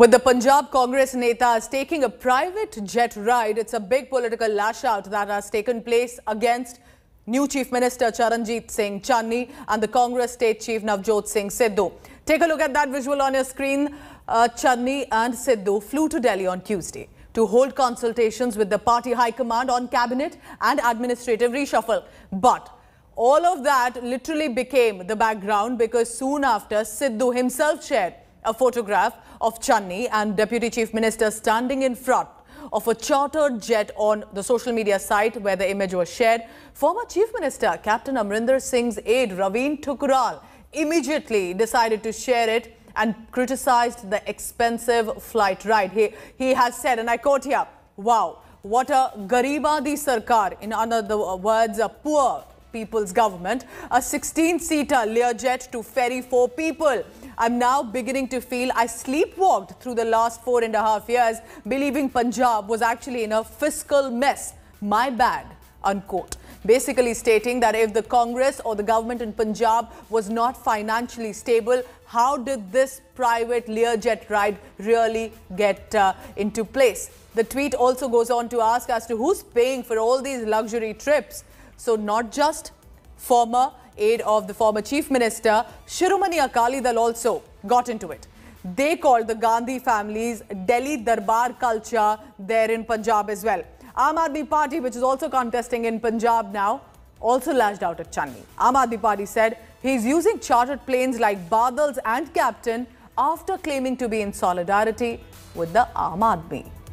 With the Punjab Congress netas taking a private jet ride, it's a big political lashout that has taken place against new Chief Minister Charanjit Singh Channi and the Congress State Chief Navjot Singh Sidhu. Take a look at that visual on your screen. Uh, Channi and Sidhu flew to Delhi on Tuesday to hold consultations with the party high command on cabinet and administrative reshuffle. But all of that literally became the background because soon after Sidhu himself shared a photograph of Channi and Deputy Chief Minister standing in front of a chartered jet on the social media site where the image was shared. Former Chief Minister Captain Amrinder Singh's aide Raveen Tukural immediately decided to share it and criticized the expensive flight ride. He, he has said, and I quote here, wow, what a garibadi sarkar, in other words, a poor people's government, a 16-seater Learjet to ferry four people I'm now beginning to feel I sleepwalked through the last four and a half years, believing Punjab was actually in a fiscal mess. My bad, unquote basically stating that if the Congress or the government in Punjab was not financially stable, how did this private Learjet ride really get uh, into place? The tweet also goes on to ask as to who's paying for all these luxury trips. So not just former aide of the former Chief Minister Shiromani Akali Dal also got into it. They called the Gandhi family's Delhi Darbar culture there in Punjab as well. Aam Aadmi Party, which is also contesting in Punjab now, also lashed out at Chandni. Aam Aadmi Party said he's using chartered planes like Badal's and Captain after claiming to be in solidarity with the Aam Aadmi.